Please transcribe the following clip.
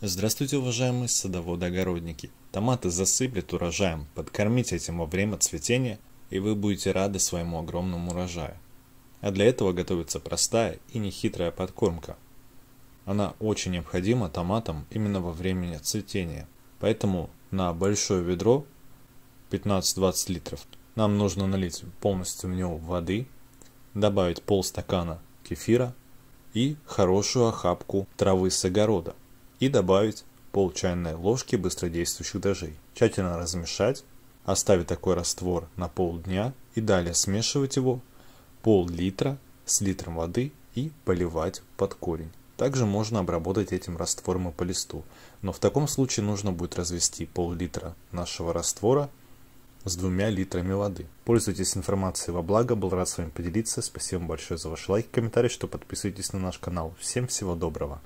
Здравствуйте, уважаемые садоводы-огородники! Томаты засыплет урожаем, подкормите этим во время цветения, и вы будете рады своему огромному урожаю. А для этого готовится простая и нехитрая подкормка. Она очень необходима томатам именно во время цветения, поэтому на большое ведро 15-20 литров нам нужно налить полностью в него воды, добавить полстакана кефира и хорошую охапку травы с огорода – и добавить пол чайной ложки быстродействующих дрожжей. Тщательно размешать, оставить такой раствор на полдня и далее смешивать его пол-литра с литром воды и поливать под корень. Также можно обработать этим раствором и по листу, но в таком случае нужно будет развести пол-литра нашего раствора с двумя литрами воды. Пользуйтесь информацией во благо, был рад с вами поделиться. Спасибо большое за ваши лайки, комментарии, что подписывайтесь на наш канал. Всем всего доброго!